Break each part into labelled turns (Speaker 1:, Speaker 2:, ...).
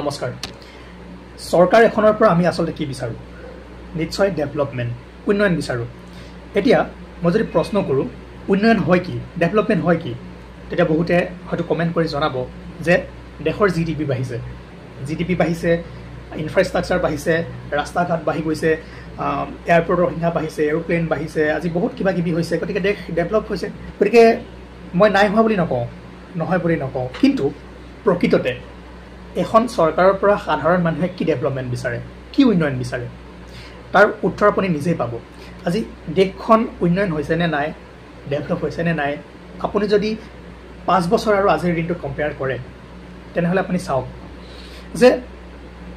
Speaker 1: নমস্কাৰ চৰকাৰ এখনৰ পৰা আমি আচলতে কি বিচাৰোঁ নিশ্চয় ডেভেলপমেণ্ট উন্নয়ন বিচাৰোঁ এতিয়া মই যদি প্ৰশ্ন কৰোঁ উন্নয়ন হয় কি ডেভেলপমেণ্ট হয় কি তেতিয়া বহুতে হয়তো কমেণ্ট কৰি জনাব যে দেশৰ জি ডি পি বাঢ়িছে জি ডি পি বাঢ়িছে ইনফ্ৰাষ্ট্ৰাকচাৰ বাঢ়িছে ৰাস্তা ঘাট বাঢ়ি গৈছে এয়াৰপৰ্টৰ সংখ্যা বাঢ়িছে এৰোপ্লেন বাঢ়িছে আজি বহুত কিবা কিবি হৈছে গতিকে দেশ ডেভেলপ হৈছে গতিকে মই নাই হোৱা বুলি নকওঁ নহয় বুলি নকওঁ কিন্তু প্ৰকৃততে এখন চৰকাৰৰ পৰা সাধাৰণ মানুহে কি ডেভেলপমেণ্ট বিচাৰে কি উন্নয়ন বিচাৰে তাৰ উত্তৰ আপুনি নিজেই পাব আজি দেশখন উন্নয়ন হৈছে নে নাই ডেভেলপ হৈছে নে নাই আপুনি যদি পাঁচ বছৰ আৰু আজিৰ দিনটো কম্পেয়াৰ কৰে তেনেহ'লে আপুনি চাওক যে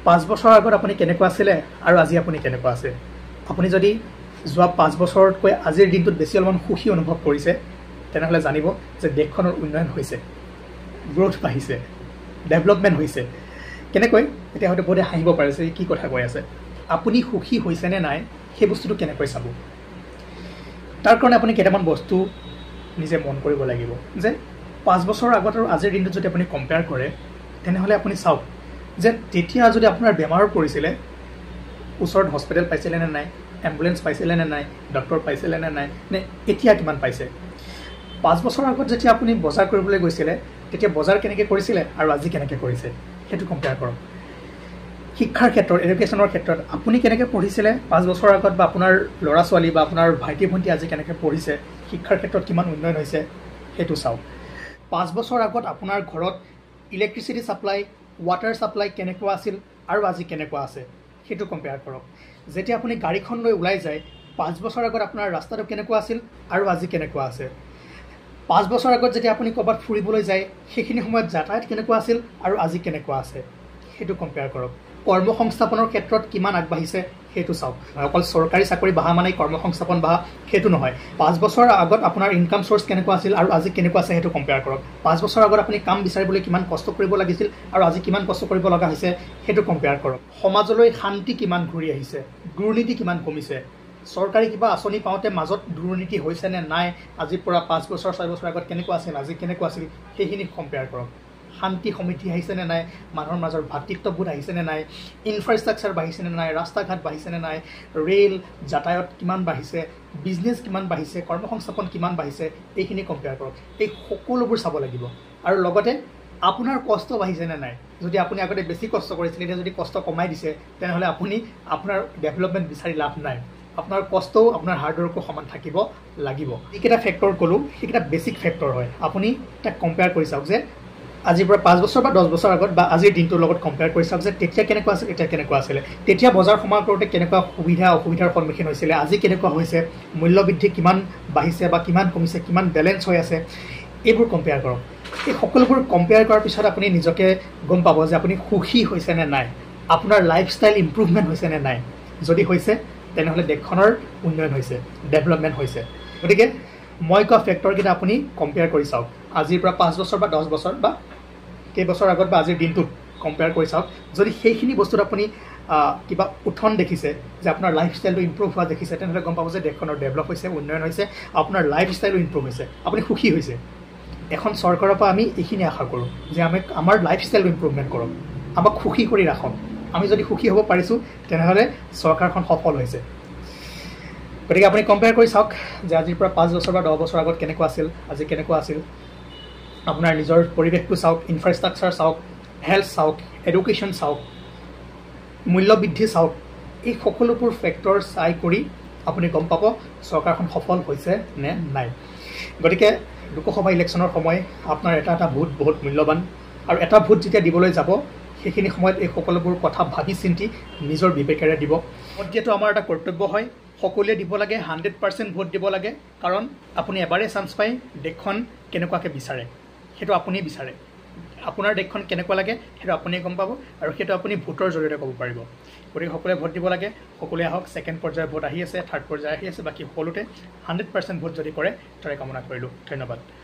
Speaker 1: পাঁচ বছৰৰ আগত আপুনি কেনেকুৱা আছিলে আৰু আজি আপুনি কেনেকুৱা আছে আপুনি যদি যোৱা পাঁচ বছৰতকৈ আজিৰ দিনটোত বেছি অলপমান সুখী অনুভৱ কৰিছে তেনেহ'লে জানিব যে দেশখনৰ উন্নয়ন হৈছে গ্ৰ'থ বাঢ়িছে ডেভেলপমেণ্ট হৈছে কেনেকৈ এতিয়া হয়তো বহুতে হাঁহিব পাৰে যে কি কথা কৈ আছে আপুনি সুখী হৈছে নে নাই সেই বস্তুটো কেনেকৈ চাব তাৰ কাৰণে আপুনি কেইটামান বস্তু নিজে মন কৰিব লাগিব যে পাঁচ বছৰৰ আগত আৰু আজিৰ দিনটোত যদি আপুনি কম্পেয়াৰ কৰে তেনেহ'লে আপুনি চাওক যে তেতিয়া যদি আপোনাৰ বেমাৰো পৰিছিলে ওচৰত হস্পিটেল পাইছিলে নে নাই এম্বুলেঞ্চ পাইছিলে নে নাই ডক্টৰ পাইছিলে নে নাই নে এতিয়া কিমান পাইছে পাঁচ বছৰৰ আগত যেতিয়া আপুনি বজাৰ কৰিবলৈ গৈছিলে তেতিয়া বজাৰ কেনেকৈ কৰিছিলে আৰু আজি কেনেকৈ কৰিছে সেইটো কম্পেয়াৰ কৰক শিক্ষাৰ ক্ষেত্ৰত এডুকেশ্যনৰ ক্ষেত্ৰত আপুনি কেনেকৈ পঢ়িছিলে পাঁচ বছৰৰ আগত বা আপোনাৰ ল'ৰা ছোৱালী বা আপোনাৰ ভাইটি ভণ্টি আজি কেনেকৈ পঢ়িছে শিক্ষাৰ ক্ষেত্ৰত কিমান উন্নয়ন হৈছে সেইটো চাওক পাঁচ বছৰ আগত আপোনাৰ ঘৰত ইলেক্ট্ৰিচিটি ছাপ্লাই ৱাটাৰ ছাপ্লাই কেনেকুৱা আছিল আৰু আজি কেনেকুৱা আছে সেইটো কম্পেয়াৰ কৰক যেতিয়া আপুনি গাড়ীখন লৈ ওলাই যায় পাঁচ বছৰ আগত আপোনাৰ ৰাস্তাটো কেনেকুৱা আছিল আৰু আজি কেনেকুৱা আছে পাঁচ বছৰ আগত যেতিয়া আপুনি ক'ৰবাত ফুৰিবলৈ যায় সেইখিনি সময়ত যাতায়াত কেনেকুৱা আছিল আৰু আজি কেনেকুৱা আছে সেইটো কম্পেয়াৰ কৰক কৰ্মসংস্থাপনৰ ক্ষেত্ৰত কিমান আগবাঢ়িছে সেইটো চাওক অকল চৰকাৰী চাকৰি বঢ়া মানেই সংস্থাপন বাহা সেইটো নহয় পাঁচ বছৰ আগত আপোনাৰ ইনকাম চ'ৰ্চ কেনেকুৱা আছিল আৰু আজি কেনেকুৱা আছে সেইটো কম্পেয়াৰ কৰক পাঁচ বছৰ আগত আপুনি কাম বিচাৰিবলৈ কিমান কষ্ট কৰিব লাগিছিল আৰু আজি কিমান কষ্ট কৰিব লগা হৈছে সেইটো কম্পেয়াৰ কৰক সমাজলৈ শান্তি কিমান ঘূৰি আহিছে দুৰ্নীতি কিমান কমিছে চৰকাৰী কিবা আঁচনি পাওঁতে মাজত দুৰ্নীতি হৈছে নে নাই আজিৰ পৰা পাঁচ বছৰ ছয় বছৰ আগত কেনেকুৱা আছিল আজি কেনেকুৱা আছিল সেইখিনি কম্পেয়াৰ কৰক শান্তি সমিতি আহিছেনে নাই মানুহৰ মাজৰ ভাতৃত্ববোধ আহিছেনে নাই ইনফ্ৰাষ্ট্ৰাকচাৰ বাঢ়িছেনে নাই ৰাস্তা ঘাট বাঢ়িছেনে নাই ৰে'ল যাতায়ত কিমান বাঢ়িছে বিজনেছ কিমান বাঢ়িছে কৰ্ম সংস্থাপন কিমান বাঢ়িছে এইখিনি কম্পেয়াৰ কৰক এই সকলোবোৰ চাব লাগিব আৰু লগতে আপোনাৰ কষ্ট বাঢ়িছেনে নাই যদি আপুনি আগতে বেছি কষ্ট কৰিছিলে এতিয়া যদি কষ্ট কমাই দিছে তেনেহ'লে আপুনি আপোনাৰ ডেভেলপমেণ্ট বিচাৰি লাভ নাই আপোনাৰ কষ্টও আপোনাৰ হাৰ্ডৱৰ্কো সমান থাকিব লাগিব যিকেইটা ফেক্টৰ ক'লোঁ সেইকেইটা বেছিক ফেক্টৰ হয় আপুনি তাক কম্পেয়াৰ কৰি চাওক যে আজিৰ পৰা পাঁচ বছৰ বা দহ বছৰ আগত বা আজিৰ দিনটোৰ লগত কম্পেয়াৰ কৰি চাওক যে তেতিয়া কেনেকুৱা আছিল এতিয়া কেনেকুৱা আছিলে তেতিয়া বজাৰ সমাৰ কৰোঁতে কেনেকুৱা সুবিধা অসুবিধাৰ সন্মুখীন হৈছিলে আজি কেনেকুৱা হৈছে মূল্যবৃদ্ধি কিমান বাঢ়িছে বা কিমান কমিছে কিমান বেলেঞ্চ হৈ আছে এইবোৰ কম্পেয়াৰ কৰক এই সকলোবোৰ কম্পেয়াৰ কৰাৰ পিছত আপুনি নিজকে গম পাব যে আপুনি সুখী হৈছেনে নাই আপোনাৰ লাইফষ্টাইল ইম্প্ৰুভমেণ্ট হৈছেনে নাই যদি হৈছে তেনেহ'লে দেশখনৰ উন্নয়ন হৈছে ডেভেলপমেণ্ট হৈছে গতিকে মই কোৱা ফেক্টৰকেইটা আপুনি কম্পেয়াৰ কৰি চাওক আজিৰ পৰা পাঁচ বছৰ বা দহ বছৰ বা কেইবছৰ আগত বা আজিৰ দিনটোত কম্পেয়াৰ কৰি চাওক যদি সেইখিনি বস্তুত আপুনি কিবা উঠন দেখিছে যে আপোনাৰ লাইফ ষ্টাইলটো ইম্প্ৰুভ হোৱা দেখিছে তেনেহ'লে গম পাব যে দেশখনৰ ডেভেলপ হৈছে উন্নয়ন হৈছে আপোনাৰ লাইফ ষ্টাইলো ইম্প্ৰুভ হৈছে আপুনি সুখী হৈছে এখন চৰকাৰৰ পৰা আমি এইখিনি আশা কৰোঁ যে আমি আমাৰ লাইফ লাইফষ্টাইলটো ইম্প্ৰুভমেণ্ট কৰক আমাক সুখী কৰি ৰাখক আমি যদি সুখী হ'ব পাৰিছোঁ তেনেহ'লে চৰকাৰখন সফল হৈছে গতিকে আপুনি কম্পেয়াৰ কৰি চাওক যে আজিৰ পৰা পাঁচ বছৰ বা দহ বছৰ আগত কেনেকুৱা আছিল আজি কেনেকুৱা আছিল আপোনাৰ নিজৰ পৰিৱেশটো চাওক ইনফ্ৰাষ্ট্ৰাকচাৰ চাওক হেল্থ চাওক এডুকেশ্যন চাওক মূল্যবৃদ্ধি চাওক এই সকলোবোৰ ফেক্টৰ চাই কৰি আপুনি গম পাব চৰকাৰখন সফল হৈছে নে নাই গতিকে লোকসভা ইলেকশ্যনৰ সময় আপোনাৰ এটা এটা ভোট বহুত মূল্যৱান আৰু এটা ভোট যেতিয়া দিবলৈ যাব সেইখিনি সময়ত এই সকলোবোৰ কথা ভাবি চিন্তি নিজৰ বিবেকেৰে দিব ভোট দিয়াটো আমাৰ এটা কৰ্তব্য হয় সকলোৱে দিব লাগে হাণ্ড্ৰেড পাৰ্চেণ্ট ভোট দিব লাগে কাৰণ আপুনি এবাৰেই চান্স পায় দেশখন কেনেকুৱাকৈ বিচাৰে সেইটো আপুনি বিচাৰে আপোনাৰ দেশখন কেনেকুৱা লাগে সেইটো আপুনিয়ে গম পাব আৰু সেইটো আপুনি ভোটৰ জৰিয়তে ক'ব পাৰিব গতিকে সকলোৱে ভোট দিব লাগে সকলোৱে আহক ছেকেণ্ড পৰ্যায়ৰ ভোট আহি আছে থাৰ্ড পৰ্যায় আহি আছে বাকী সকলোতে হাণ্ড্ৰেড পাৰ্চেণ্ট ভোট যদি কৰে তাৰে কামনা কৰিলোঁ ধন্যবাদ